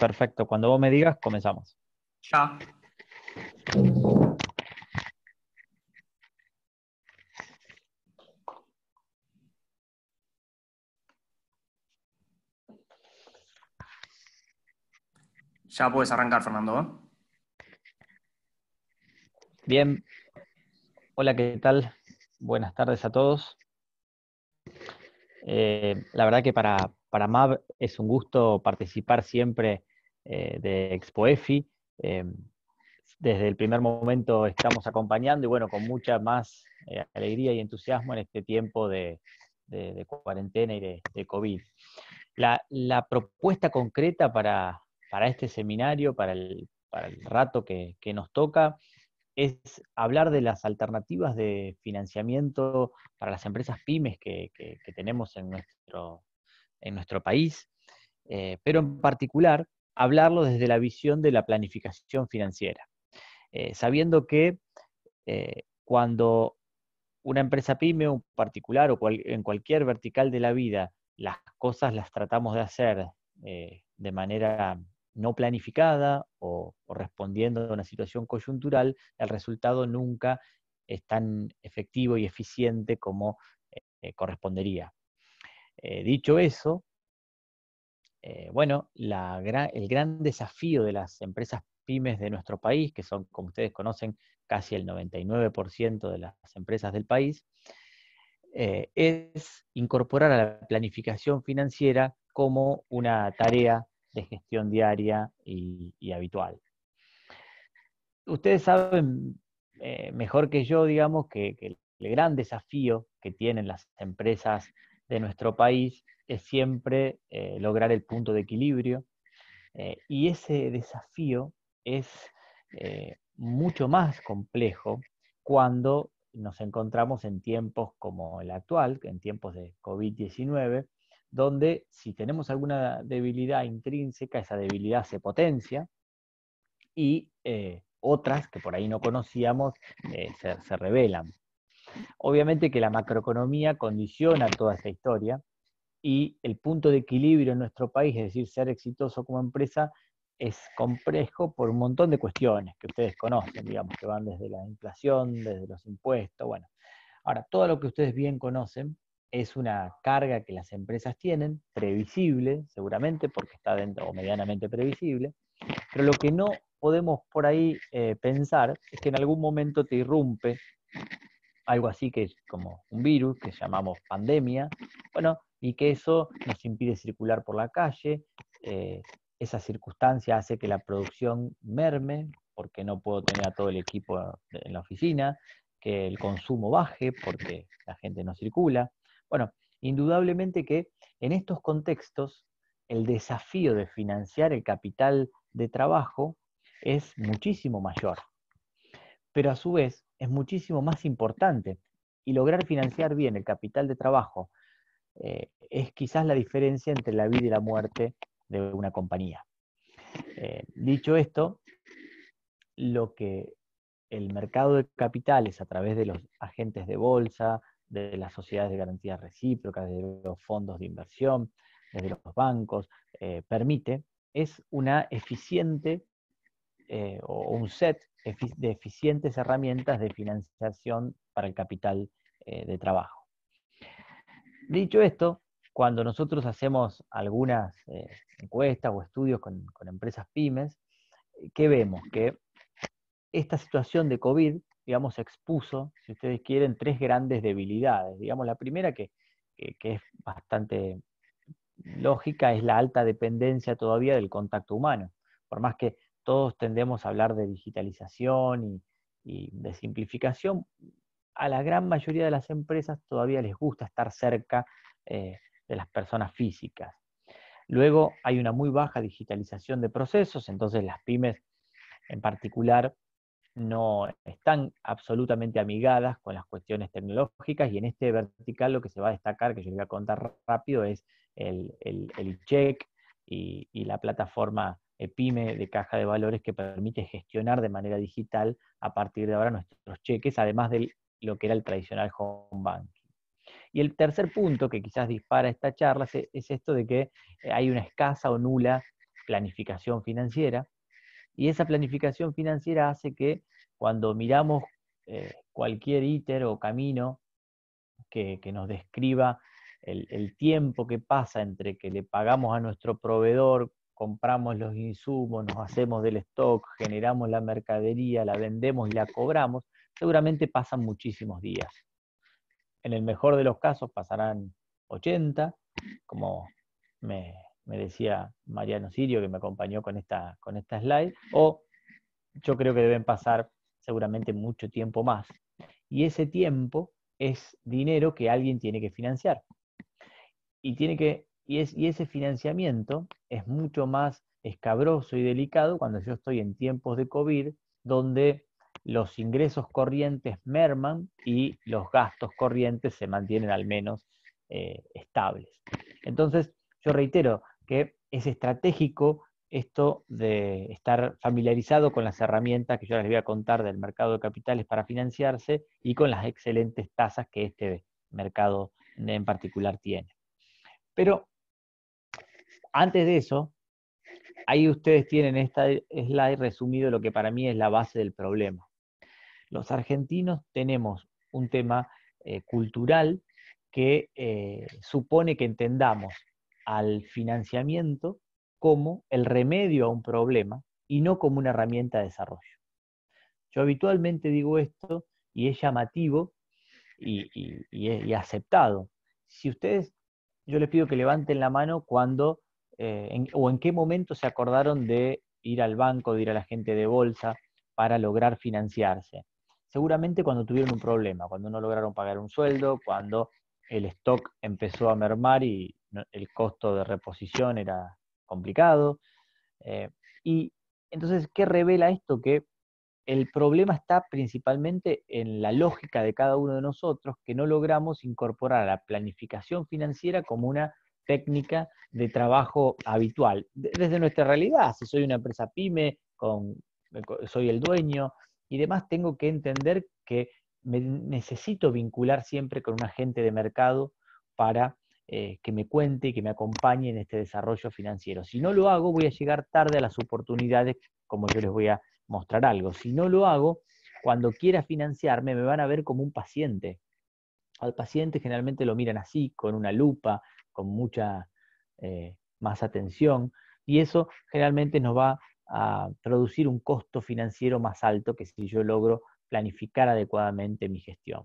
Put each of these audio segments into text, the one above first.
Perfecto, cuando vos me digas, comenzamos. Ya. Ya puedes arrancar, Fernando. ¿eh? Bien. Hola, ¿qué tal? Buenas tardes a todos. Eh, la verdad que para, para MAV es un gusto participar siempre eh, de Expoefi. EFI, eh, desde el primer momento estamos acompañando y bueno, con mucha más eh, alegría y entusiasmo en este tiempo de, cuarentena y de, COVID. La, propuesta concreta para, este seminario, para el, rato que, nos toca, es hablar de las alternativas de financiamiento para las empresas pymes que, tenemos en nuestro, en nuestro país, pero en particular hablarlo desde la visión de la planificación financiera, eh, sabiendo que eh, cuando una empresa pyme, un particular o en cualquier vertical de la vida, las cosas las tratamos de hacer eh, de manera no planificada o, o, respondiendo a una situación coyuntural, el resultado nunca es tan efectivo y eficiente como correspondería. dicho eso, eh, bueno, el gran desafío de las empresas pymes de nuestro país, que son, como ustedes conocen, casi el 99% de las empresas del país, eh, es incorporar a la planificación financiera como una tarea de gestión diaria y, habitual. Ustedes saben eh, mejor que yo, digamos, que, que el gran desafío que tienen las empresas de nuestro país es siempre eh, lograr el punto de equilibrio. Eh, y ese desafío es eh, mucho más complejo cuando nos encontramos en tiempos como el actual, en tiempos de COVID-19, donde si tenemos alguna debilidad intrínseca, esa debilidad se potencia y otras que por ahí no conocíamos se, revelan. Obviamente que la macroeconomía condiciona toda esta historia y el punto de equilibrio en nuestro país, es decir, ser exitoso como empresa, es complejo por un montón de cuestiones que ustedes conocen, digamos, que van desde la inflación, desde los impuestos, bueno. Ahora, todo lo que ustedes bien conocen es una carga que las empresas tienen, previsible, seguramente, porque está dentro, o medianamente previsible, pero lo que no podemos por ahí eh, pensar es que en algún momento te irrumpe algo así que es como un virus que llamamos pandemia, bueno, y que eso nos impide circular por la calle, eh, esa circunstancia hace que la producción merme, porque no puedo tener a todo el equipo en la oficina, que el consumo baje, porque la gente no circula. Bueno, indudablemente que en estos contextos el desafío de financiar el capital de trabajo es muchísimo mayor. Pero a su vez, es muchísimo más importante. Y lograr financiar bien el capital de trabajo eh, es quizás la diferencia entre la vida y la muerte de una compañía. Eh, dicho esto, lo que el mercado de capitales a través de los agentes de bolsa, de las sociedades de garantía recíprocas, de los fondos de inversión, de los bancos, eh, permite, es una eficiente o un set de eficientes herramientas de financiación para el capital eh, de trabajo. Dicho esto, cuando nosotros hacemos algunas eh, encuestas o estudios con, empresas pymes, ¿qué vemos? Que esta situación de COVID, digamos, expuso, si ustedes quieren, tres grandes debilidades. Digamos, la primera que es bastante lógica es la alta dependencia todavía del contacto humano. Por más que todos tendemos a hablar de digitalización y, de simplificación, a la gran mayoría de las empresas todavía les gusta estar cerca eh, de las personas físicas. Luego hay una muy baja digitalización de procesos, entonces las pymes en particular no están absolutamente amigadas con las cuestiones tecnológicas y en este vertical lo que se va a destacar, que yo les voy a contar rápido, es el, check y, y la plataforma pyme de caja de valores que permite gestionar de manera digital a partir de ahora nuestros cheques, además de lo que era el tradicional home banking. Y el tercer punto que quizás dispara esta charla es, esto de que eh, hay una escasa o nula planificación financiera, y esa planificación financiera hace que cuando miramos eh, cualquier íter o camino que, nos describa el, tiempo que pasa entre que le pagamos a nuestro proveedor compramos los insumos, nos hacemos del stock, generamos la mercadería, la vendemos y la cobramos, seguramente pasan muchísimos días. En el mejor de los casos pasarán 80, como me, decía Mariano Sirio, que me acompañó con esta, con esta slide, o yo creo que deben pasar seguramente mucho tiempo más. Y ese tiempo es dinero que alguien tiene que financiar. Y tiene que y, ese financiamiento es mucho más escabroso y delicado cuando yo estoy en tiempos de COVID, donde los ingresos corrientes merman y los gastos corrientes se mantienen al menos eh, estables. Entonces, yo reitero que es estratégico esto de estar familiarizado con las herramientas que yo les voy a contar del mercado de capitales para financiarse y con las excelentes tasas que este mercado en particular tiene. Pero antes de eso, ahí ustedes tienen esta slide resumido lo que para mí es la base del problema. Los argentinos tenemos un tema eh, cultural que eh, supone que entendamos al financiamiento como el remedio a un problema y no como una herramienta de desarrollo. Yo habitualmente digo esto y es llamativo y, y aceptado. Si ustedes, yo les pido que levanten la mano cuando eh, o en qué momento se acordaron de ir al banco, de ir a la gente de bolsa para lograr financiarse. Seguramente cuando tuvieron un problema, cuando no lograron pagar un sueldo, cuando el stock empezó a mermar y el costo de reposición era complicado. Eh, y entonces, ¿qué revela esto? Que el problema está principalmente en la lógica de cada uno de nosotros, que no logramos incorporar a la planificación financiera como una técnica de trabajo habitual. Desde nuestra realidad, si soy una empresa pyme, soy el dueño y demás, tengo que entender que me necesito vincular siempre con un agente de mercado para eh, que me cuente y que me acompañe en este desarrollo financiero. Si no lo hago, voy a llegar tarde a las oportunidades, como yo les voy a mostrar algo. Si no lo hago, cuando quiera financiarme, me van a ver como un paciente. Al paciente generalmente lo miran así, con una lupa, con mucha eh, más atención y eso generalmente nos va a producir un costo financiero más alto que si yo logro planificar adecuadamente mi gestión.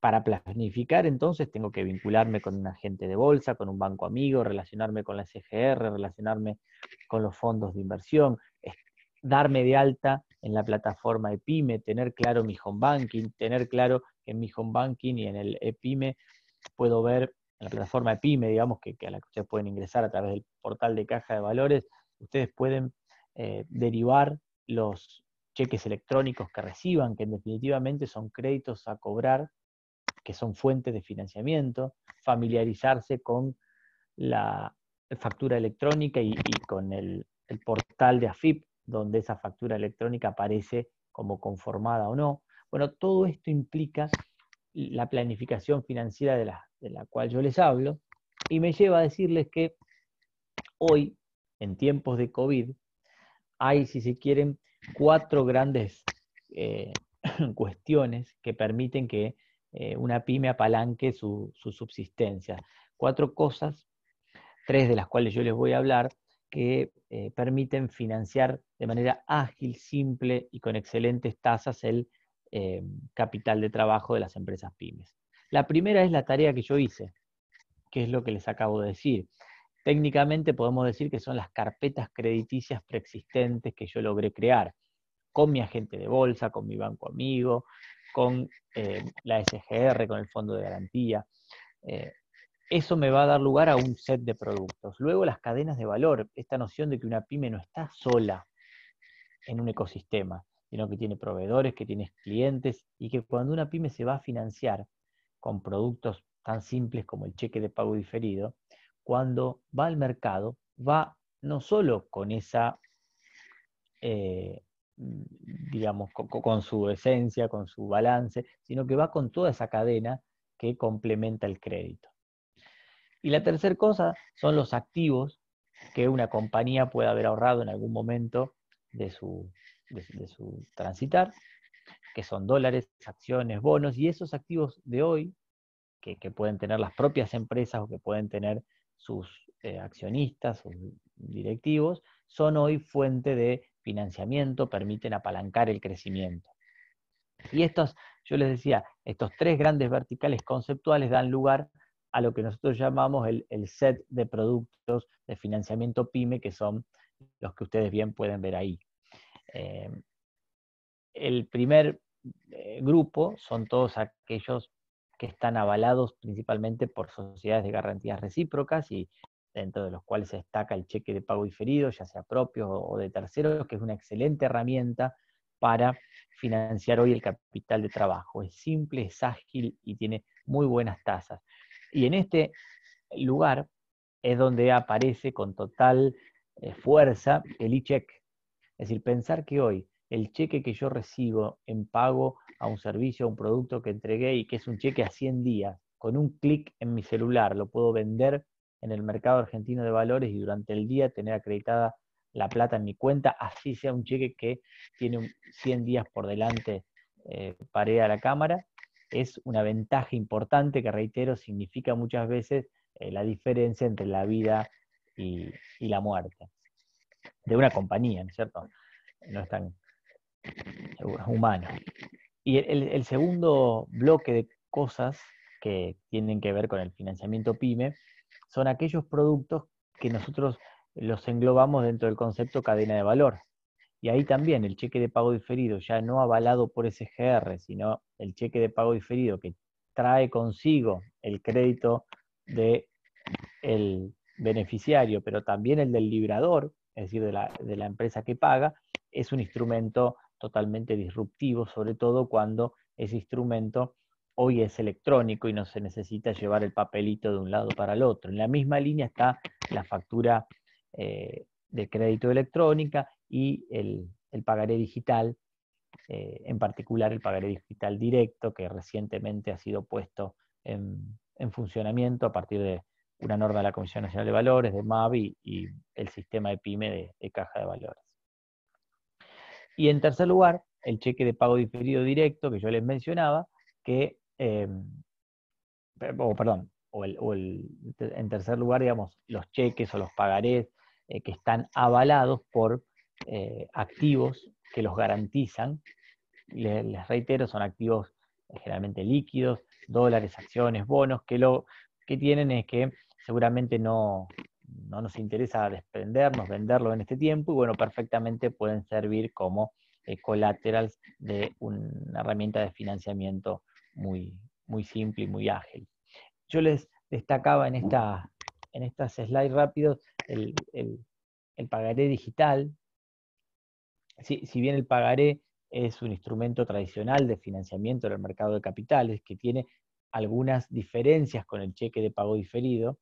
Para planificar, entonces, tengo que vincularme con un agente de bolsa, con un banco amigo, relacionarme con la CGR, relacionarme con los fondos de inversión, darme de alta en la plataforma EPIME, tener claro mi home banking, tener claro que en mi home banking y en el EPIME puedo ver en la plataforma de PYME, digamos, que, a la que ustedes pueden ingresar a través del portal de caja de valores, ustedes pueden eh, derivar los cheques electrónicos que reciban, que definitivamente son créditos a cobrar, que son fuentes de financiamiento, familiarizarse con la factura electrónica y, con el portal de AFIP, donde esa factura electrónica aparece como conformada o no. Bueno, todo esto implica la planificación financiera de la, cual yo les hablo, y me lleva a decirles que hoy, en tiempos de COVID, hay, si se quieren, cuatro grandes eh, cuestiones que permiten que eh, una pyme apalanque su, subsistencia. Cuatro cosas, tres de las cuales yo les voy a hablar, que eh, permiten financiar de manera ágil, simple y con excelentes tasas el eh, capital de trabajo de las empresas pymes. La primera es la tarea que yo hice, que es lo que les acabo de decir. Técnicamente podemos decir que son las carpetas crediticias preexistentes que yo logré crear con mi agente de bolsa, con mi banco amigo, con eh, la SGR, con el fondo de garantía. Eh, eso me va a dar lugar a un set de productos. Luego las cadenas de valor, esta noción de que una pyme no está sola en un ecosistema, sino que tiene proveedores, que tiene clientes y que cuando una pyme se va a financiar con productos tan simples como el cheque de pago diferido, cuando va al mercado, va no solo con esa, eh, digamos, con su esencia, con su balance, sino que va con toda esa cadena que complementa el crédito. Y la tercera cosa son los activos que una compañía puede haber ahorrado en algún momento de su, de, su transitar, que son dólares, acciones, bonos, y esos activos de hoy, que, pueden tener las propias empresas o que pueden tener sus eh, accionistas, sus directivos, son hoy fuente de financiamiento, permiten apalancar el crecimiento. Y estos, yo les decía, estos tres grandes verticales conceptuales dan lugar a lo que nosotros llamamos el set de productos de financiamiento pyme, que son los que ustedes bien pueden ver ahí. Eh, el primer eh, grupo son todos aquellos que están avalados principalmente por sociedades de garantías recíprocas y dentro de los cuales se destaca el cheque de pago diferido, ya sea propio o de terceros, que es una excelente herramienta para financiar hoy el capital de trabajo. Es simple, es ágil y tiene muy buenas tasas. Y en este lugar es donde aparece con total eh, fuerza el e es decir, pensar que hoy el cheque que yo recibo en pago a un servicio, a un producto que entregué y que es un cheque a 100 días, con un clic en mi celular lo puedo vender en el mercado argentino de valores y durante el día tener acreditada la plata en mi cuenta, así sea un cheque que tiene 100 días por delante eh, paré a la cámara, es una ventaja importante que, reitero, significa muchas veces eh, la diferencia entre la vida y la muerte de una compañía, ¿no es cierto? No es tan humano. Y el, segundo bloque de cosas que tienen que ver con el financiamiento pyme son aquellos productos que nosotros los englobamos dentro del concepto cadena de valor. Y ahí también el cheque de pago diferido, ya no avalado por SGR, sino el cheque de pago diferido que trae consigo el crédito del beneficiario, pero también el del librador, es decir, de la, empresa que paga, es un instrumento totalmente disruptivo, sobre todo cuando ese instrumento hoy es electrónico y no se necesita llevar el papelito de un lado para el otro. En la misma línea está la factura eh, de crédito electrónica y el, pagaré digital, eh, en particular el pagaré digital directo que recientemente ha sido puesto en funcionamiento a partir de, una norma de la Comisión Nacional de Valores, de MAVI y el sistema de PYME de, caja de valores. Y en tercer lugar, el cheque de pago diferido directo que yo les mencionaba, que, eh, o perdón, o, en tercer lugar, digamos, los cheques o los pagarés eh, que están avalados por eh, activos que los garantizan. Les, les, reitero, son activos generalmente líquidos, dólares, acciones, bonos, que lo que tienen es que seguramente no, no nos interesa desprendernos, venderlo en este tiempo, y bueno, perfectamente pueden servir como eh, colaterales de una herramienta de financiamiento muy, muy simple y muy ágil. Yo les destacaba en, esta, en estas slides rápidos el, pagaré digital. Si, si bien el pagaré es un instrumento tradicional de financiamiento en el mercado de capitales que tiene algunas diferencias con el cheque de pago diferido,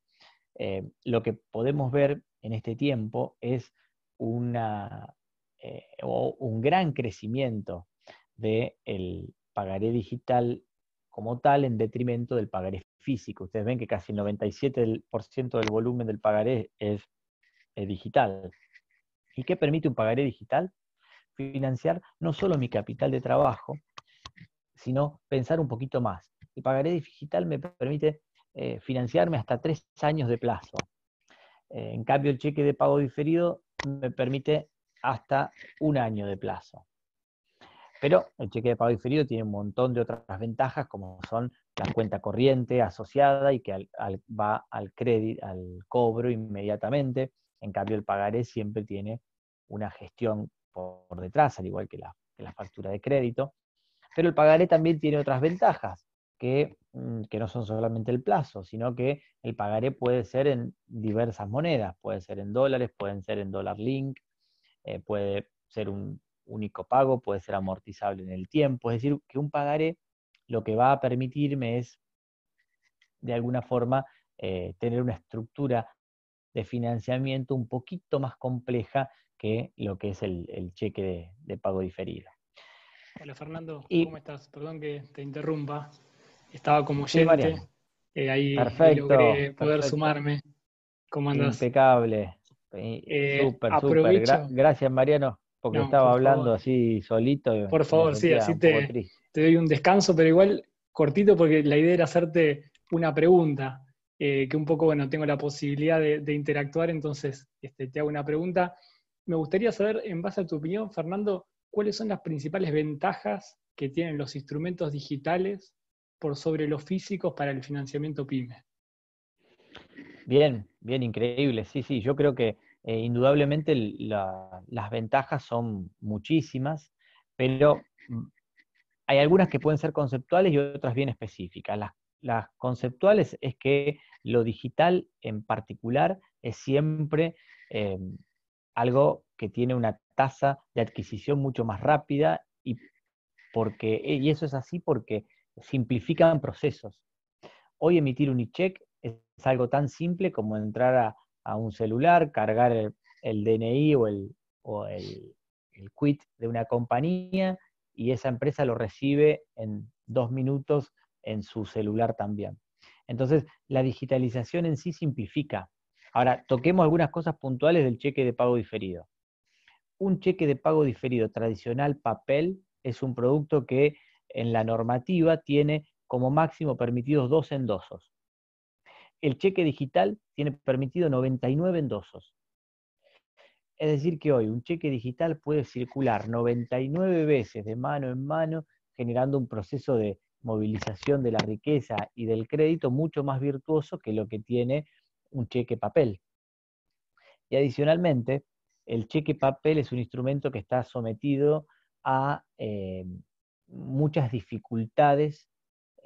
eh, lo que podemos ver en este tiempo es una, eh, un gran crecimiento del el pagaré digital como tal en detrimento del pagaré físico. Ustedes ven que casi el 97% del volumen del pagaré es, digital. ¿Y qué permite un pagaré digital? Financiar no solo mi capital de trabajo, sino pensar un poquito más. El pagaré digital me permite eh, financiarme hasta tres años de plazo. Eh, en cambio, el cheque de pago diferido me permite hasta un año de plazo. Pero el cheque de pago diferido tiene un montón de otras ventajas, como son la cuenta corriente asociada y que va al crédito, al cobro inmediatamente. En cambio, el pagaré siempre tiene una gestión por, detrás, al igual que que la factura de crédito. Pero el pagaré también tiene otras ventajas, Mm, que, no son solamente el plazo, sino que el pagaré puede ser en diversas monedas, puede ser en dólares, pueden ser en dólar link, eh, puede ser un único pago, puede ser amortizable en el tiempo, es decir, que un pagaré lo que va a permitirme es, de alguna forma, eh, tener una estructura de financiamiento un poquito más compleja que lo que es el, cheque de, pago diferido. Hola Fernando, ¿cómo estás? Perdón que te interrumpa estaba como gente. Eh, ahí perfecto, logré poder sumarme. como andas Impecable. Eh, eh, súper, gracias, Mariano, porque estaba hablando así solito. por favor, sí, así te, doy un descanso, pero igual cortito, porque la idea era hacerte una pregunta. que un poco, bueno, tengo la posibilidad de, interactuar, entonces este, te hago una pregunta. Me gustaría saber, en base a tu opinión, Fernando, cuáles son las principales ventajas que tienen los instrumentos digitales sobre los físicos para el financiamiento PYME. Bien, bien, increíble. Sí, sí, yo creo que eh, indudablemente las ventajas son muchísimas, pero mm, hay algunas que pueden ser conceptuales y otras bien específicas. Las, conceptuales es que lo digital en particular es siempre eh, algo que tiene una tasa de adquisición mucho más rápida y porque y eso es así porque simplifican procesos. Hoy emitir un e-check es algo tan simple como entrar a, un celular, cargar el, DNI o, el, el quit de una compañía y esa empresa lo recibe en dos minutos en su celular también. Entonces, la digitalización en sí simplifica. Ahora, toquemos algunas cosas puntuales del cheque de pago diferido. Un cheque de pago diferido tradicional papel es un producto que en la normativa tiene como máximo permitidos dos endosos. El cheque digital tiene permitido 99 endosos. Es decir, que hoy un cheque digital puede circular 99 veces de mano en mano, generando un proceso de movilización de la riqueza y del crédito mucho más virtuoso que lo que tiene un cheque papel. Y adicionalmente, el cheque papel es un instrumento que está sometido a eh, muchas dificultades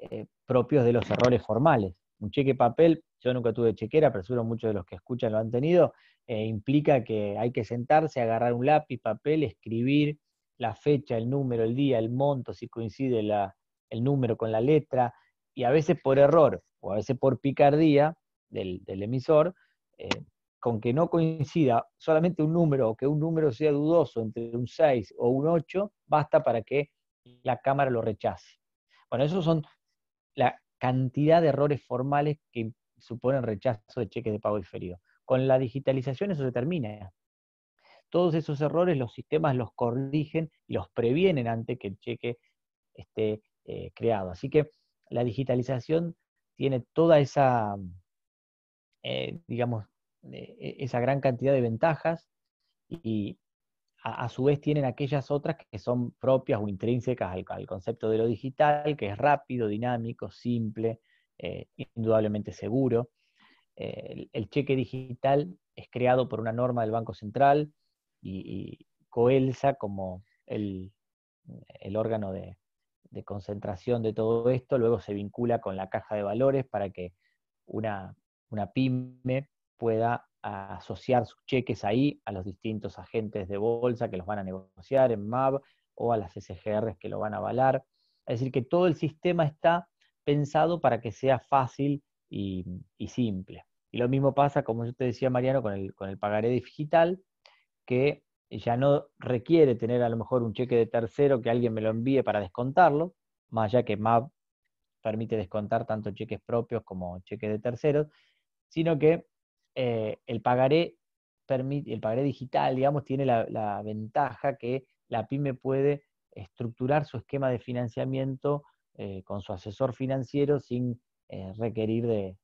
eh, propios de los errores formales. Un cheque papel, yo nunca tuve chequera, pero seguro muchos de los que escuchan lo han tenido, eh, implica que hay que sentarse, agarrar un lápiz, papel, escribir la fecha, el número, el día, el monto, si coincide el número con la letra, y a veces por error o a veces por picardía del, emisor, eh, con que no coincida solamente un número o que un número sea dudoso entre un 6 o un 8, basta para que la Cámara lo rechace. Bueno, esos son la cantidad de errores formales que suponen rechazo de cheques de pago diferido. Con la digitalización eso se termina. Todos esos errores los sistemas los corrigen y los previenen antes que el cheque esté eh, creado. Así que la digitalización tiene toda esa, eh, digamos, eh, esa gran cantidad de ventajas y, a, su vez tienen aquellas otras que son propias o intrínsecas al, concepto de lo digital, que es rápido, dinámico, simple, eh, indudablemente seguro. Eh, el, cheque digital es creado por una norma del Banco Central y, coelza Coelsa como el, órgano de, de concentración de todo esto, luego se vincula con la caja de valores para que una, una pyme pueda asociar sus cheques ahí a los distintos agentes de bolsa que los van a negociar en MAB o a las SGRs que lo van a avalar. Es decir, que todo el sistema está pensado para que sea fácil y, simple. Y lo mismo pasa, como yo te decía, Mariano, con el, con el pagaré digital, que ya no requiere tener a lo mejor un cheque de tercero que alguien me lo envíe para descontarlo, más ya que MAP permite descontar tanto cheques propios como cheques de terceros, sino que eh, el, pagaré el digital, digamos, tiene la, ventaja que la pyme puede estructurar su esquema de financiamiento eh, con su asesor financiero sin eh, requerir de,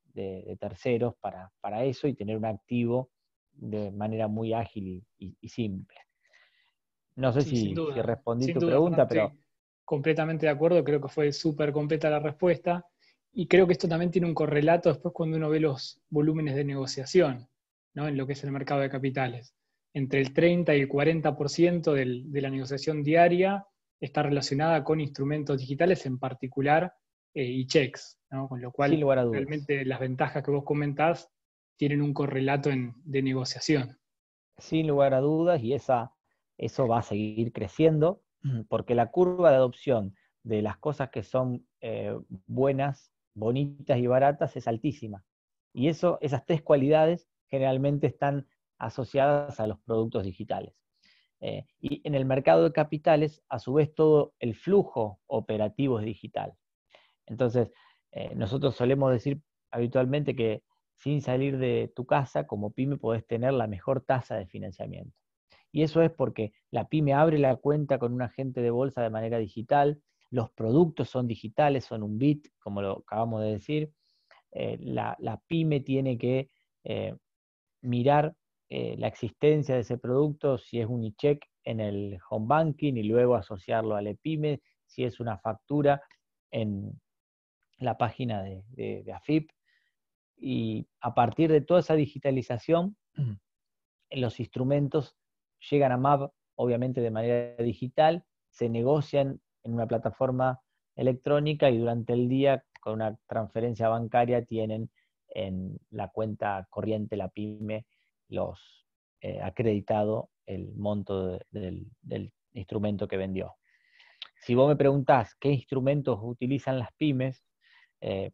terceros para, eso y tener un activo de manera muy ágil y, simple. No sé si, respondí tu pregunta, pero... Completamente de acuerdo, creo que fue súper completa la respuesta y creo que esto también tiene un correlato después cuando uno ve los volúmenes de negociación, En lo que es el mercado de capitales. Entre el 30 y el 40% del, de la negociación diaria está relacionada con instrumentos digitales, en particular eh, y cheques, Con lo cual, realmente las ventajas que vos comentás tienen un correlato de negociación. Sin lugar a dudas, y esa, eso va a seguir creciendo, porque la curva de adopción de las cosas que son eh, buenas bonitas y baratas es altísima. Y eso, esas tres cualidades generalmente están asociadas a los productos digitales. Eh, y en el mercado de capitales, a su vez, todo el flujo operativo es digital. Entonces, eh, nosotros solemos decir habitualmente que sin salir de tu casa, como pyme, podés tener la mejor tasa de financiamiento. Y eso es porque la pyme abre la cuenta con un agente de bolsa de manera digital, los productos son digitales, son un bit, como lo acabamos de decir. Eh, la, pyme tiene que eh, mirar eh, la existencia de ese producto, si es un e-check en el home banking y luego asociarlo a la PYME, si es una factura en la página de AFIP. Y a partir de toda esa digitalización, los instrumentos llegan a MAP, obviamente de manera digital, se negocian en una plataforma electrónica y durante el día con una transferencia bancaria tienen en la cuenta corriente, la pyme, los eh, acreditado el monto del, instrumento que vendió. Si vos me preguntás qué instrumentos utilizan las pymes, eh,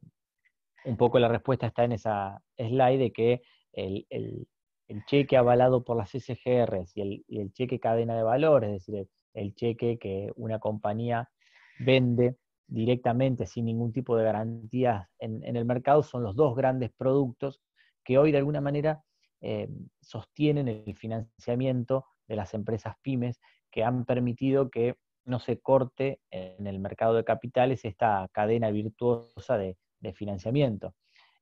un poco la respuesta está en esa slide de que el, cheque avalado por las SGRs y el, cheque cadena de valor, es decir, el el cheque que una compañía vende directamente sin ningún tipo de garantías en, el mercado son los dos grandes productos que hoy de alguna manera eh, sostienen el financiamiento de las empresas pymes que han permitido que no se corte en el mercado de capitales esta cadena virtuosa de, financiamiento.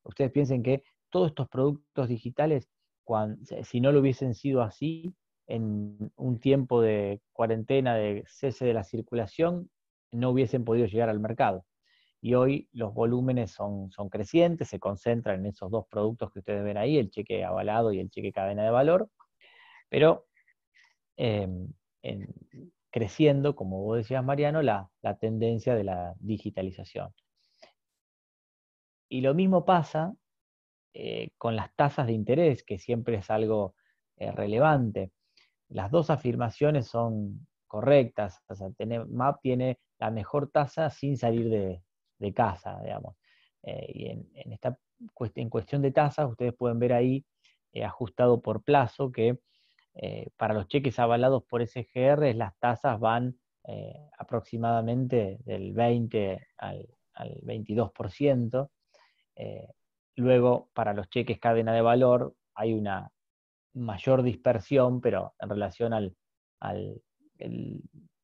Ustedes piensen que todos estos productos digitales, si no lo hubiesen sido así, en un tiempo de cuarentena, de cese de la circulación, no hubiesen podido llegar al mercado. Y hoy los volúmenes son, crecientes, se concentran en esos dos productos que ustedes ven ahí, el cheque avalado y el cheque cadena de valor, pero em, creciendo, como vos decías, Mariano, la, tendencia de la digitalización. Y lo mismo pasa eh, con las tasas de interés, que siempre es algo eh, relevante. Las dos afirmaciones son correctas. MAP tiene la mejor tasa sin salir de, casa, digamos. Eh, y en, esta, cuestión de tasas, ustedes pueden ver ahí eh, ajustado por plazo que eh, para los cheques avalados por SGR las tasas van aproximadamente del 20 al 22%. luego, para los cheques cadena de valor hay una mayor dispersión, pero en relación al, al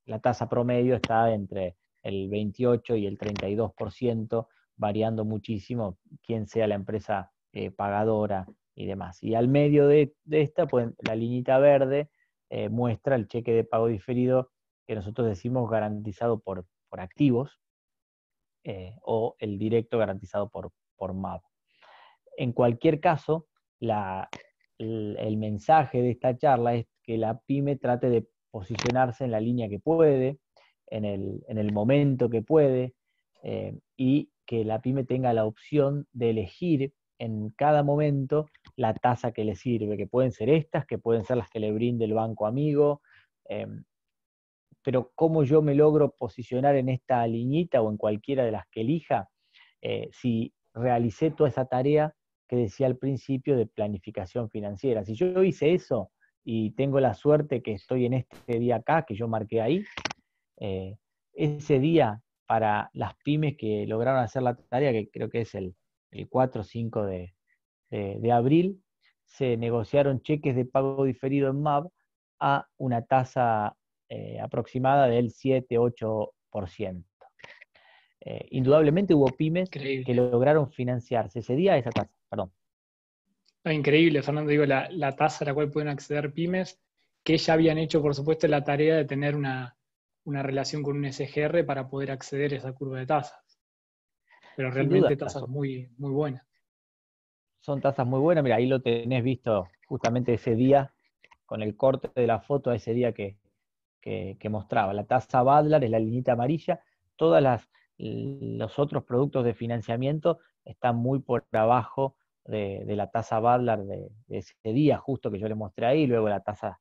la tasa promedio está entre el 28 y el 32%, variando muchísimo quién sea la empresa eh, pagadora y demás. Y al medio de, esta, pues la liñita verde eh, muestra el cheque de pago diferido que nosotros decimos garantizado por, por activos eh, o el directo garantizado por, por MAP. En cualquier caso, la, el, mensaje de esta charla es que la pyme trate de posicionarse en la línea que puede, en el, momento que puede, eh, y que la pyme tenga la opción de elegir en cada momento la tasa que le sirve, que pueden ser estas, que pueden ser las que le brinde el banco amigo, em, pero cómo yo me logro posicionar en esta liñita o en cualquiera de las que elija, eh, si realicé toda esa tarea que decía al principio de planificación financiera. Si yo hice eso y tengo la suerte que estoy en este día acá, que yo marqué ahí, eh, ese día para las pymes que lograron hacer la tarea, que creo que es el, 4 o 5 de, abril, se negociaron cheques de pago diferido en MAP a una tasa eh, aproximada del 7-8%. Eh, indudablemente hubo pymes que lograron financiarse ese día a esa tasa. Perdón. Ah, increíble, Fernando, digo, la, tasa a la cual pueden acceder pymes, que ya habían hecho, por supuesto, la tarea de tener una, una relación con un SGR para poder acceder a esa curva de tasas. Pero realmente tasas muy, muy buenas. Son tasas muy buenas, mira, ahí lo tenés visto justamente ese día, con el corte de la foto a ese día que, que, mostraba. La tasa Badlar es la linita amarilla, todos los otros productos de financiamiento están muy por abajo de, la tasa Butler de, ese día justo que yo le mostré ahí, luego la tasa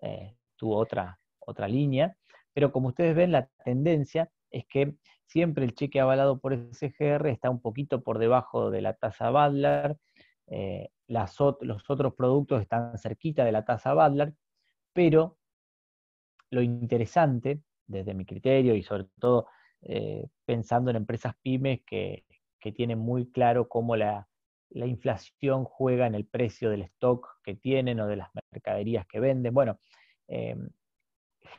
eh, tuvo otra, otra línea, pero como ustedes ven, la tendencia es que siempre el cheque avalado por SGR está un poquito por debajo de la tasa Badler, eh, los otros productos están cerquita de la tasa Badler, pero lo interesante, desde mi criterio y sobre todo eh, pensando en empresas pymes que, que, tienen muy claro cómo la, la inflación juega en el precio del stock que tienen o de las mercaderías que venden. Bueno, eh,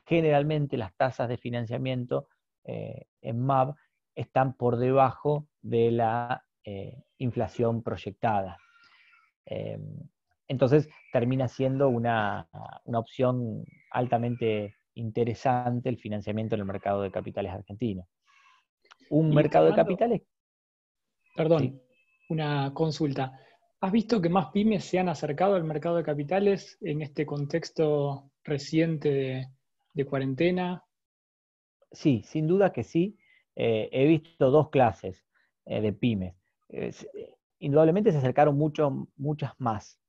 generalmente las tasas de financiamiento eh, en MAB están por debajo de la eh, inflación proyectada. entonces termina siendo una, opción altamente interesante el financiamiento en el mercado de capitales argentino. Un mercado de capitales... Perdón, una consulta. ¿Has visto que más pymes se han acercado al mercado de capitales en este contexto reciente de, cuarentena? Sí, sin duda que sí. Eh, he visto dos clases eh, de pymes. indudablemente se acercaron muchas más.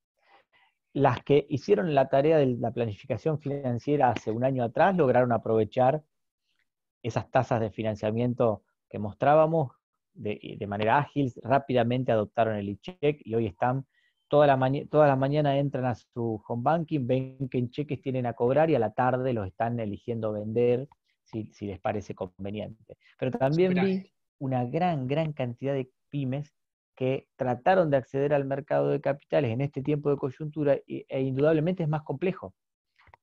Las que hicieron la tarea de la planificación financiera hace un año atrás lograron aprovechar esas tasas de financiamiento que mostrábamos eh, de, manera ágil, rápidamente adoptaron el e-check y hoy están toda la mañana entran a su home banking, ven que en cheques tienen a cobrar y a la tarde los están eligiendo vender si, les parece conveniente. Pero también vi una gran, gran cantidad de pymes que trataron de acceder al mercado de capitales en este tiempo de coyuntura e, indudablemente es más complejo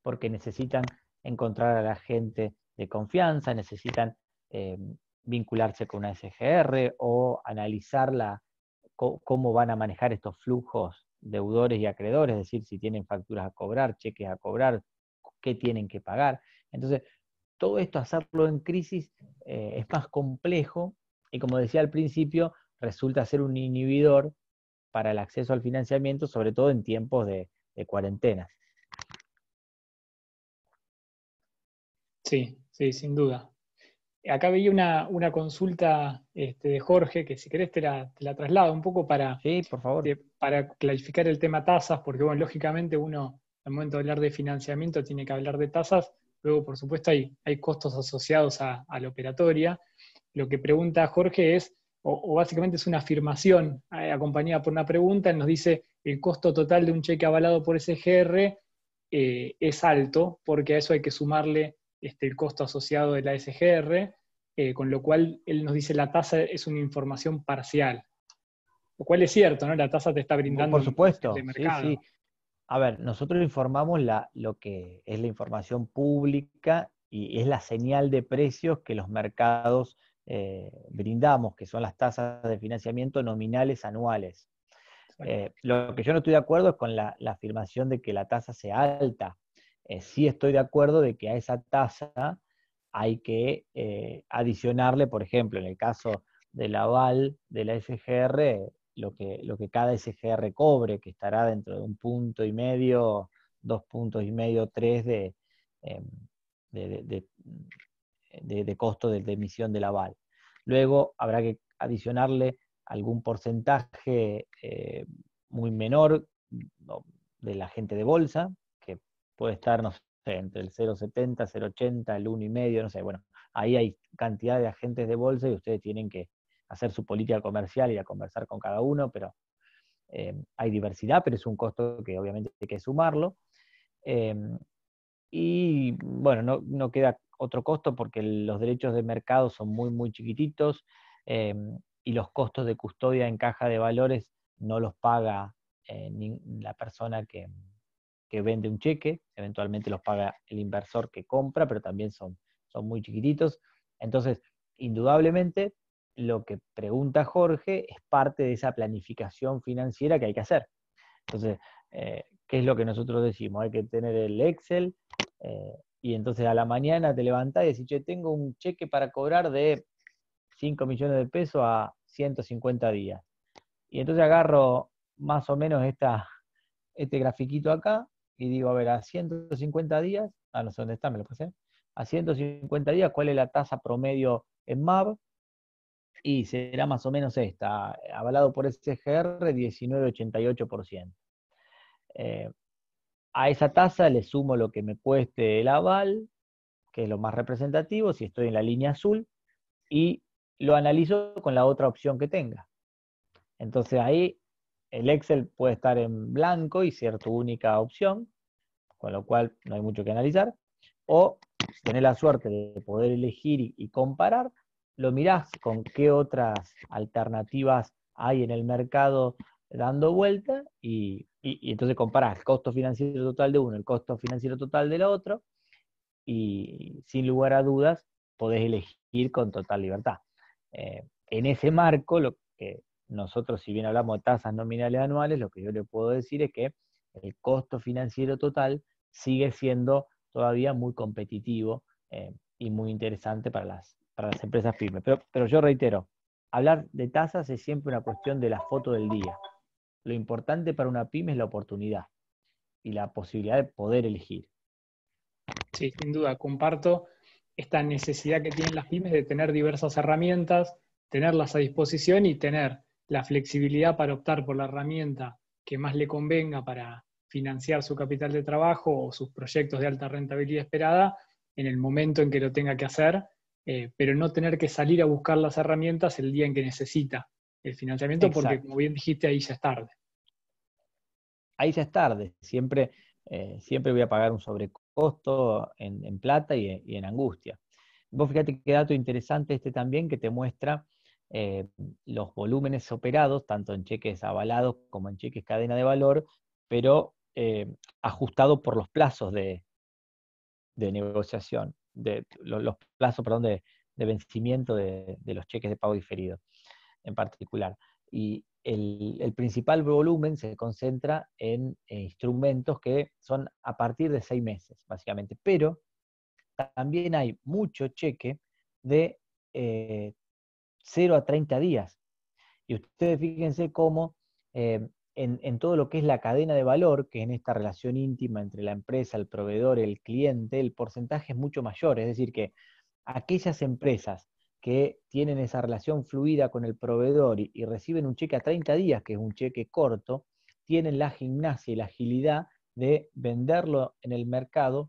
porque necesitan encontrar a la gente de confianza, necesitan eh, vincularse con una SGR o analizar cómo van a manejar estos flujos deudores y acreedores, es decir, si tienen facturas a cobrar, cheques a cobrar, qué tienen que pagar. Entonces, todo esto hacerlo en crisis eh, es más complejo y como decía al principio, resulta ser un inhibidor para el acceso al financiamiento, sobre todo en tiempos de, cuarentena. Sí, sí, sin duda. Acá veía una, una consulta este, de Jorge, que si querés te la, te traslado un poco para, por favor. Eh, para clarificar el tema tasas, porque bueno, lógicamente uno al momento de hablar de financiamiento tiene que hablar de tasas, luego por supuesto hay, hay costos asociados a, la operatoria. Lo que pregunta Jorge es, o, básicamente es una afirmación eh, acompañada por una pregunta, nos dice el costo total de un cheque avalado por SGR eh, es alto, porque a eso hay que sumarle este, el costo asociado de la SGR, eh, con lo cual él nos dice la tasa es una información parcial. Lo cual es cierto, ¿no? La tasa te está brindando. Por supuesto. mercado. Sí, A ver, nosotros informamos lo que es la información pública y es la señal de precios que los mercados eh, brindamos, que son las tasas de financiamiento nominales anuales. Eh, lo que yo no estoy de acuerdo es con la afirmación de que la tasa sea alta. Eh, sí estoy de acuerdo de que a esa tasa hay que eh, adicionarle, por ejemplo, en el caso del aval de la SGR, lo que, cada SGR cobre, que estará dentro de un punto y medio, dos puntos y medio, tres de, em, costo de, emisión del aval. Luego habrá que adicionarle algún porcentaje eh, muy menor de la gente de bolsa, puede estar, no sé, entre el 0,70, 0,80, el 1,5, no sé, bueno, ahí hay cantidad de agentes de bolsa y ustedes tienen que hacer su política comercial, y a conversar con cada uno, pero eh, hay diversidad, pero es un costo que obviamente hay que sumarlo. Eh, y bueno, no, queda otro costo porque los derechos de mercado son muy, muy chiquititos eh, y los costos de custodia en caja de valores no los paga la persona que, que vende un cheque, eventualmente los paga el inversor que compra, pero también son, son muy chiquititos. Entonces, indudablemente, lo que pregunta Jorge es parte de esa planificación financiera que hay que hacer. Entonces, eh, ¿qué es lo que nosotros decimos? Hay que tener el Excel eh, y entonces a la mañana te levantás y decís, che, tengo un cheque para cobrar de 5 millones de pesos a 150 días. Y entonces agarro más o menos esta, este grafiquito acá y digo, a ver, a 150 días, a ah, no sé dónde está, me lo pasé, a 150 días, ¿cuál es la tasa promedio en MAB? Y será más o menos esta, avalado por SGR, 19,88%. Eh, a esa tasa le sumo lo que me cueste el aval, que es lo más representativo, si estoy en la línea azul, y lo analizo con la otra opción que tenga. Entonces ahí el Excel puede estar en blanco y ser tu única opción, con lo cual no hay mucho que analizar, o si tenés la suerte de poder elegir y comparar, lo mirás con qué otras alternativas hay en el mercado dando vuelta y, entonces comparás el costo financiero total de uno, el costo financiero total del otro y sin lugar a dudas podés elegir con total libertad. Eh, en ese marco lo que nosotros, si bien hablamos de tasas nominales anuales, lo que yo le puedo decir es que el costo financiero total sigue siendo todavía muy competitivo eh, y muy interesante para las, para las empresas pymes Pero, pero yo reitero, hablar de tasas es siempre una cuestión de la foto del día. Lo importante para una pyme es la oportunidad y la posibilidad de poder elegir. Sí, sin duda, comparto esta necesidad que tienen las pymes de tener diversas herramientas, tenerlas a disposición y tener la flexibilidad para optar por la herramienta que más le convenga para financiar su capital de trabajo o sus proyectos de alta rentabilidad esperada en el momento en que lo tenga que hacer, eh, pero no tener que salir a buscar las herramientas el día en que necesita el financiamiento, porque como bien dijiste, ahí ya es tarde. Ahí ya es tarde. Siempre, eh, siempre voy a pagar un sobrecosto en, plata y, y en angustia. Vos fíjate qué dato interesante este también que te muestra eh, los volúmenes operados, tanto en cheques avalados como en cheques cadena de valor, pero eh, ajustado por los plazos de, negociación, de, los, plazos perdón, de, vencimiento de, los cheques de pago diferido en particular. Y el, principal volumen se concentra en, eh, instrumentos que son a partir de seis meses, básicamente. Pero también hay mucho cheque de eh, 0 a 30 días. Y ustedes fíjense cómo eh, en, todo lo que es la cadena de valor, que en esta relación íntima entre la empresa, el proveedor, el cliente, el porcentaje es mucho mayor. Es decir, que aquellas empresas que tienen esa relación fluida con el proveedor y, reciben un cheque a 30 días, que es un cheque corto, tienen la gimnasia y la agilidad de venderlo en el mercado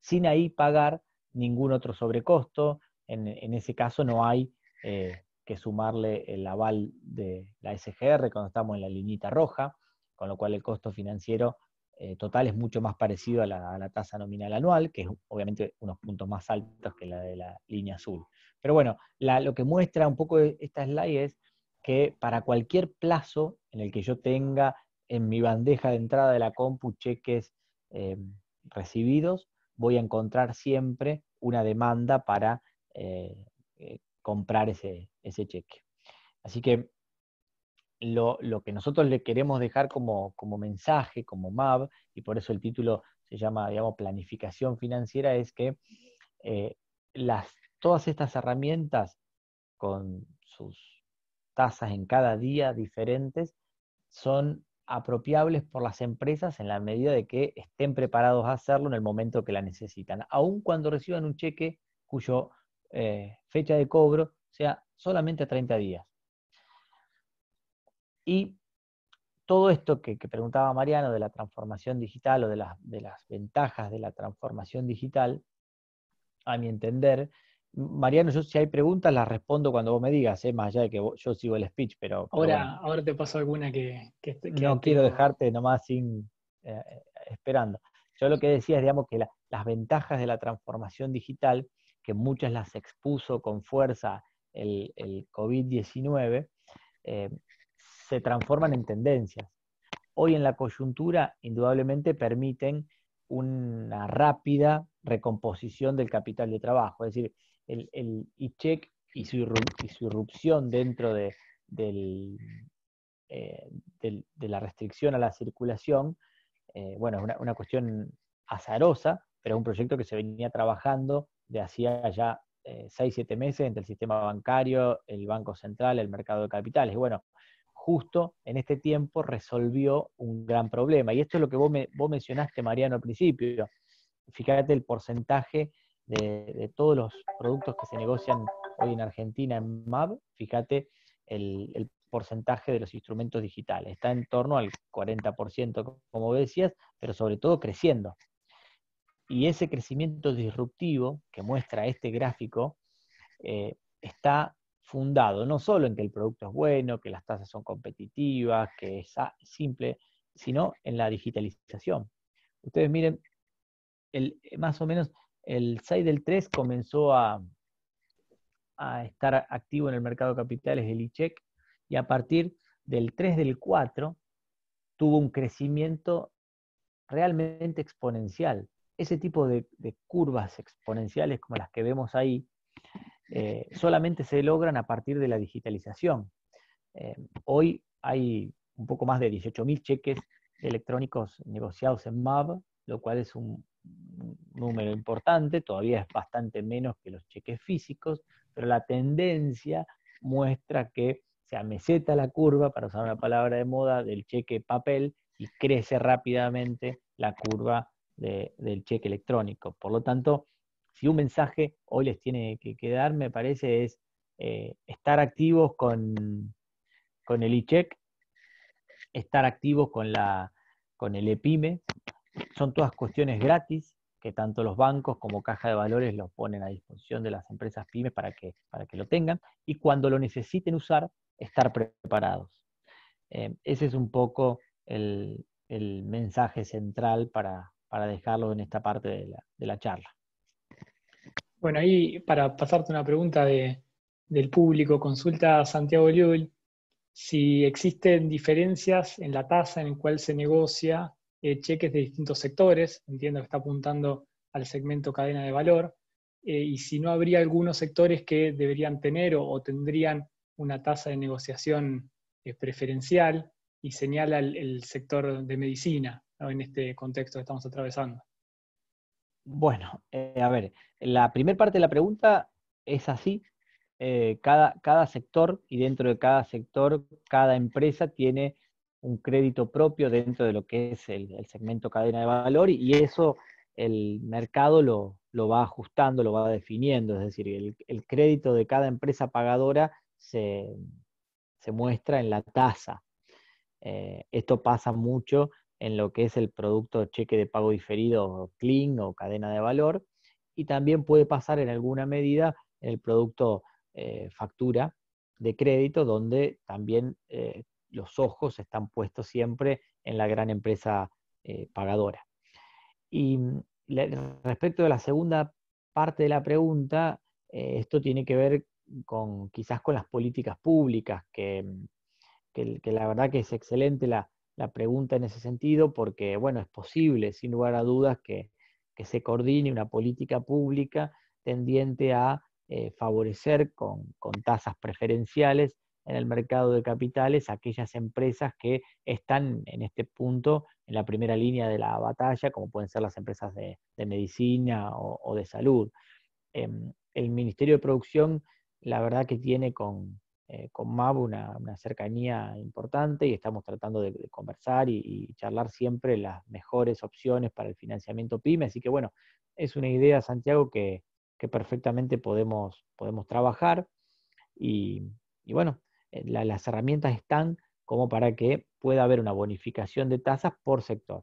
sin ahí pagar ningún otro sobrecosto. En, ese caso no hay eh, que sumarle el aval de la SGR cuando estamos en la linita roja, con lo cual el costo financiero eh, total es mucho más parecido a la, tasa nominal anual, que es obviamente unos puntos más altos que la de la línea azul. Pero bueno, lo que muestra un poco e-, esta slide es que para cualquier plazo en el que yo tenga en mi bandeja de entrada de la compu cheques eh, recibidos, voy a encontrar siempre una demanda para eh, comprar ese, ese cheque. Así que lo, que nosotros le queremos dejar como, como mensaje, como MAB, y por eso el título se llama, digamos, planificación financiera, es que eh, las, todas estas herramientas con sus tasas en cada día diferentes son apropiables por las empresas en la medida de que estén preparados a hacerlo en el momento que la necesitan, aun cuando reciban un cheque cuyo eh, fecha de cobro o sea, solamente 30 días. Y todo esto que, preguntaba Mariano de la transformación digital o de las, de las ventajas de la transformación digital, a mi entender, Mariano, yo si hay preguntas las respondo cuando vos me digas, ¿eh? más allá de que yo sigo el speech, pero... ahora, ahora te paso alguna que... no quiero dejarte nomás sin eh, eh, esperando. Yo lo que decía es, digamos, que las ventajas de la transformación digital, que muchas las expuso con fuerza el, COVID-19, eh, se transforman en tendencias. Hoy en la coyuntura indudablemente permiten una rápida recomposición del capital de trabajo, es decir, el, el ICHEC y su, irrupción dentro de, eh, del, de la restricción a la circulación, eh, bueno, es una, una, cuestión azarosa, pero es un proyecto que se venía trabajando de hacía ya 6, eh, 7 meses entre el sistema bancario, el Banco Central, el mercado de capitales. Bueno, justo en este tiempo resolvió un gran problema. Y esto es lo que vos, mencionaste, Mariano, al principio. Fíjate el porcentaje de, todos los productos que se negocian hoy en Argentina en MAB, fíjate el, el porcentaje de los instrumentos digitales. Está en torno al 40%, como decías, pero sobre todo creciendo. Y ese crecimiento disruptivo que muestra este gráfico eh, está fundado no solo en que el producto es bueno, que las tasas son competitivas, que es simple, sino en la digitalización. Ustedes miren, eh, más o menos el 6 del 3 comenzó a, a estar activo en el mercado de capitales el ICHEC y a partir del 3 del 4 tuvo un crecimiento realmente exponencial ese tipo de, curvas exponenciales como las que vemos ahí, eh, solamente se logran a partir de la digitalización. Eh, hoy hay un poco más de 18.000 cheques electrónicos negociados en MAB, lo cual es un número importante, todavía es bastante menos que los cheques físicos, pero la tendencia muestra que se ameseta la curva, para usar una palabra de moda, del cheque papel y crece rápidamente la curva del cheque electrónico. Por lo tanto, si un mensaje hoy les tiene que quedar, me parece, es eh, estar activos con, el el check estar activos con, la, con el EPIME. Son todas cuestiones gratis que tanto los bancos como caja de valores los ponen a disposición de las empresas pymes para que, para que lo tengan y cuando lo necesiten usar, estar preparados. Eh, ese es un poco el, el mensaje central para, para dejarlo en esta parte de la, charla. Bueno, ahí para pasarte una pregunta del público, consulta a Santiago Liul si existen diferencias en la tasa en la cual se negocia eh, cheques de distintos sectores, entiendo que está apuntando al segmento cadena de valor, eh, y si no habría algunos sectores que deberían tener o, tendrían una tasa de negociación eh, preferencial, y señala el, sector de medicina en este contexto que estamos atravesando? Bueno, eh, a ver, la primera parte de la pregunta es así. Eh, cada, sector y dentro de cada sector, cada empresa tiene un crédito propio dentro de lo que es el, segmento cadena de valor y, eso el mercado lo, va ajustando, lo va definiendo, es decir, el, crédito de cada empresa pagadora se, muestra en la tasa. Eh, esto pasa mucho en lo que es el producto cheque de pago diferido, clean o cadena de valor, y también puede pasar en alguna medida en el producto eh, factura de crédito, donde también eh, los ojos están puestos siempre en la gran empresa eh, pagadora. Y mm, respecto de la segunda parte de la pregunta, esto tiene que ver con quizás con las políticas públicas, que, mm, que, que la verdad que es excelente la, la pregunta en ese sentido, porque bueno, es posible, sin lugar a dudas, que, se coordine una política pública tendiente a eh, favorecer con, tasas preferenciales en el mercado de capitales aquellas empresas que están en este punto en la primera línea de la batalla, como pueden ser las empresas de, medicina o, de salud. Em, el Ministerio de Producción, la verdad que tiene con, eh, con MAB una, cercanía importante y estamos tratando de, conversar y, charlar siempre las mejores opciones para el financiamiento PYME. Así que bueno, es una idea, Santiago, que, perfectamente podemos, podemos trabajar y, bueno, eh, las herramientas están como para que pueda haber una bonificación de tasas por sector.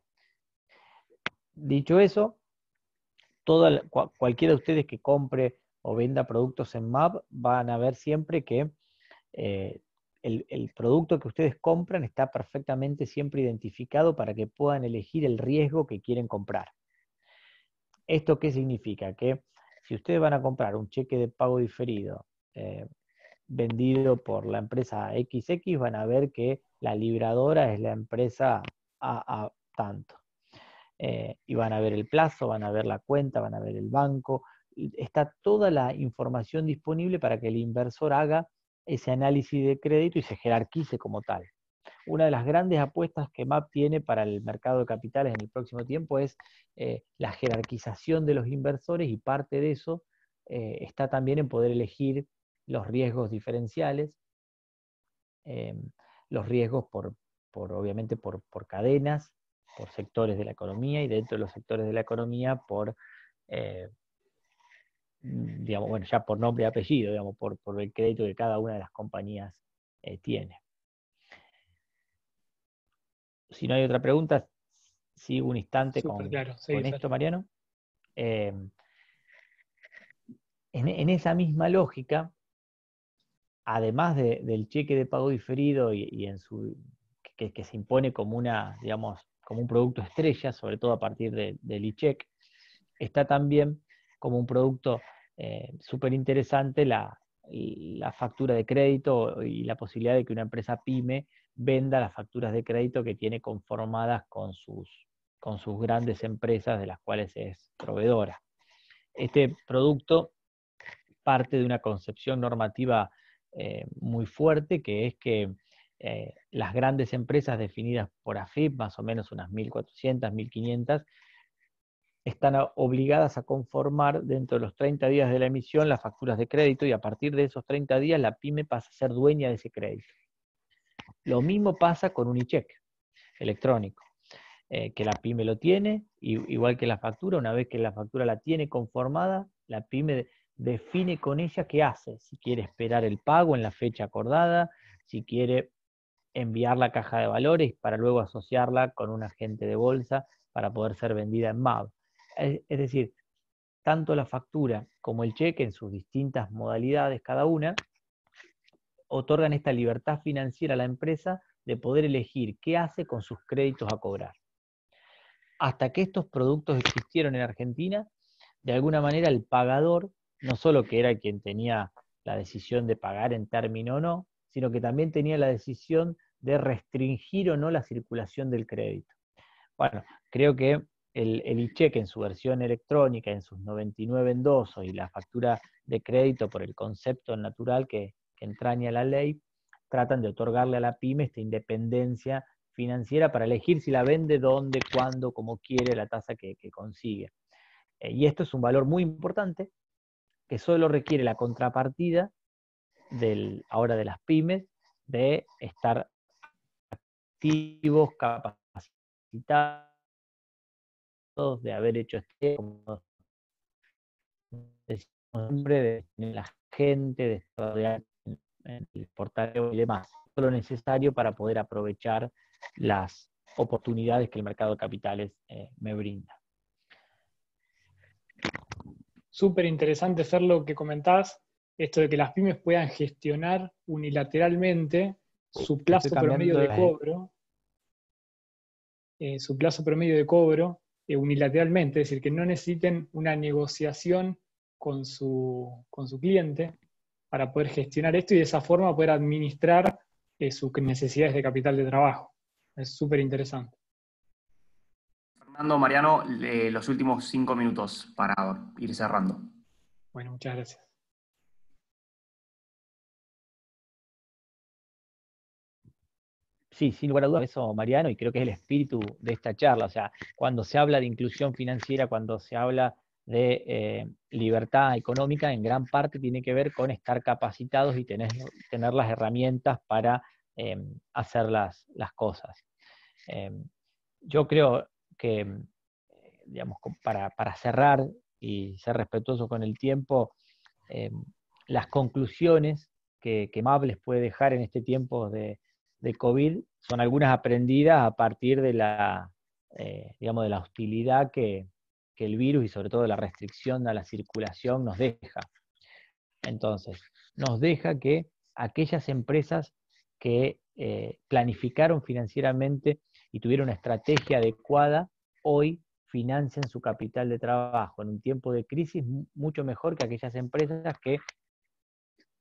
Dicho eso, toda, cualquiera de ustedes que compre o venda productos en MAP van a ver siempre que eh, el, producto que ustedes compran está perfectamente siempre identificado para que puedan elegir el riesgo que quieren comprar. ¿Esto qué significa? Que si ustedes van a comprar un cheque de pago diferido eh, vendido por la empresa XX, van a ver que la libradora es la empresa a, a tanto. Eh, y van a ver el plazo, van a ver la cuenta, van a ver el banco. Está toda la información disponible para que el inversor haga ese análisis de crédito y se jerarquice como tal. Una de las grandes apuestas que MAP tiene para el mercado de capitales en el próximo tiempo es eh, la jerarquización de los inversores y parte de eso eh, está también en poder elegir los riesgos diferenciales, em, los riesgos por, obviamente por, cadenas, por sectores de la economía y dentro de los sectores de la economía por eh, Mm, digamos, bueno, ya por nombre y apellido, digamos, por, por el crédito que cada una de las compañías eh, tiene. Si no hay otra pregunta, sigo un instante con, esto, Mariano. Eh, en, esa misma lógica, además del cheque de pago diferido y, en su que, se impone como una, digamos, como un producto estrella, sobre todo a partir de, del check está también como un producto eh, súper interesante la, factura de crédito y la posibilidad de que una empresa pyme venda las facturas de crédito que tiene conformadas con sus, con sus grandes empresas de las cuales es proveedora. Este producto parte de una concepción normativa eh, muy fuerte, que es que eh, las grandes empresas definidas por AFIP, más o menos unas 1.400, 1.500, están obligadas a conformar dentro de los 30 días de la emisión las facturas de crédito y a partir de esos 30 días la pyme pasa a ser dueña de ese crédito. Lo mismo pasa con un e-check electrónico, eh, que la pyme lo tiene, y, igual que la factura, una vez que la factura la tiene conformada, la pyme define con ella qué hace, si quiere esperar el pago en la fecha acordada, si quiere enviar la caja de valores para luego asociarla con un agente de bolsa para poder ser vendida en MAB. Eh, es decir, tanto la factura como el cheque en sus distintas modalidades, cada una, otorgan esta libertad financiera a la empresa de poder elegir qué hace con sus créditos a cobrar. Hasta que estos productos existieron en Argentina, de alguna manera el pagador, no solo que era quien tenía la decisión de pagar en término o no, sino que también tenía la decisión de restringir o no la circulación del crédito. Bueno, creo que el, el en su versión electrónica, en sus 99 endosos y la factura de crédito por el concepto natural que, entraña la ley, tratan de otorgarle a la pyme esta independencia financiera para elegir si la vende, dónde, cuándo, cómo quiere, la tasa que, consigue. Eh, y esto es un valor muy importante que solo requiere la contrapartida del, ahora de las pymes de estar activos, capacitados de haber hecho este, como de la gente, de estudiar el portal y demás. Todo lo necesario para poder aprovechar las oportunidades que el mercado de capitales eh, me brinda. Súper interesante, ser lo que comentás, esto de que las pymes puedan gestionar unilateralmente eh, su plazo promedio de cobro, su plazo promedio de cobro, eh, unilateralmente, es decir, que no necesiten una negociación con su, cliente para poder gestionar esto y de esa forma poder administrar eh, sus necesidades de capital de trabajo. Es súper interesante. Fernando, Mariano, los últimos cinco minutos para ir cerrando. Bueno, muchas gracias. Sí, sin lugar a dudas, eso, Mariano, y creo que es el espíritu de esta charla. O sea, cuando se habla de inclusión financiera, cuando se habla de eh, libertad económica, en gran parte tiene que ver con estar capacitados y tener, las herramientas para eh, hacer las, cosas. Eh, yo creo que, digamos, para, cerrar y ser respetuoso con el tiempo, las conclusiones que, que les puede dejar en este tiempo de, de COVID son algunas aprendidas a partir de la, eh, digamos, de la hostilidad que, el virus y sobre todo la restricción a la circulación nos deja. Entonces, nos deja que aquellas empresas que eh, planificaron financieramente y tuvieron una estrategia adecuada, hoy financian su capital de trabajo en un tiempo de crisis mucho mejor que aquellas empresas que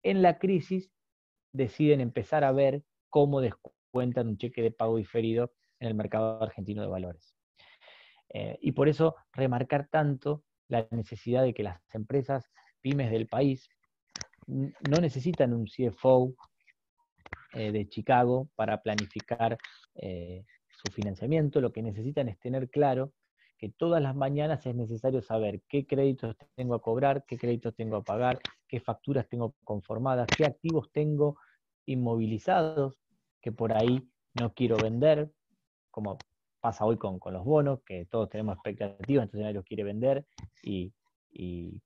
en la crisis deciden empezar a ver cómo descuentan un cheque de pago diferido en el mercado argentino de valores. Eh, y por eso remarcar tanto la necesidad de que las empresas pymes del país no necesitan un CFO eh, de Chicago para planificar eh, su financiamiento, lo que necesitan es tener claro que todas las mañanas es necesario saber qué créditos tengo a cobrar, qué créditos tengo a pagar, qué facturas tengo conformadas, qué activos tengo inmovilizados, que por ahí no quiero vender, como pasa hoy con, los bonos, que todos tenemos expectativas, entonces nadie los quiere vender y, eh,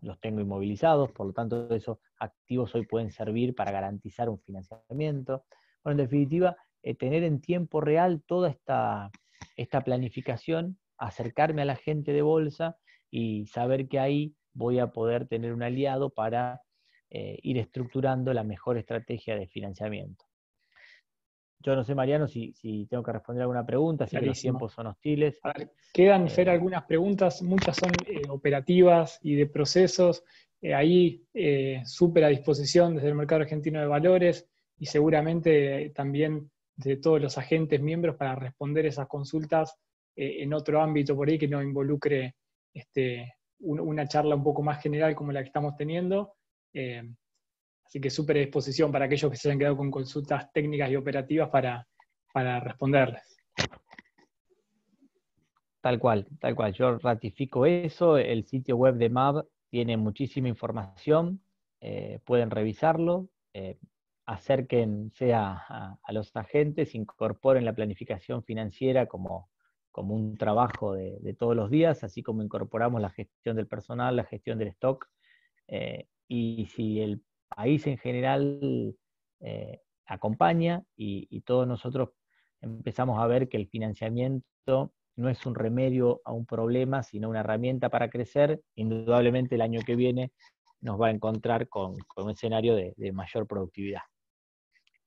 los tengo inmovilizados, por lo tanto esos activos hoy pueden servir para garantizar un financiamiento. Bueno, en definitiva, eh, tener en tiempo real toda esta, esta planificación, acercarme a la gente de bolsa y saber que ahí voy a poder tener un aliado para eh, ir estructurando la mejor estrategia de financiamiento. Yo no sé, Mariano, si, tengo que responder alguna pregunta, si los tiempos son hostiles. quedan, eh, algunas preguntas, muchas son eh, operativas y de procesos. Eh, ahí súper a disposición desde el mercado argentino de valores y seguramente también de todos los agentes miembros para responder esas consultas en otro ámbito por ahí que no involucre este, una charla un poco más general como la que estamos teniendo. Eh, así que súper exposición para aquellos que se hayan quedado con consultas técnicas y operativas para, para responderles. Tal cual, tal cual. Yo ratifico eso. El sitio web de MAB tiene muchísima información. Eh, pueden revisarlo. Eh, acérquense a, a, los agentes, incorporen la planificación financiera como, un trabajo de, todos los días, así como incorporamos la gestión del personal, la gestión del stock, eh, y si el país en general eh, acompaña y, todos nosotros empezamos a ver que el financiamiento no es un remedio a un problema, sino una herramienta para crecer, indudablemente el año que viene nos va a encontrar con, un escenario de, mayor productividad.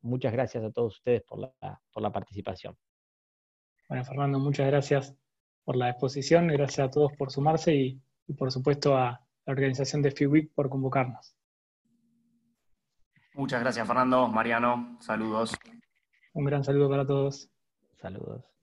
Muchas gracias a todos ustedes por la, participación. Bueno, Fernando, muchas gracias por la exposición, gracias a todos por sumarse y por supuesto a, la organización de FIWIC por convocarnos. Muchas gracias, Fernando. Mariano, saludos. Un gran saludo para todos. Saludos.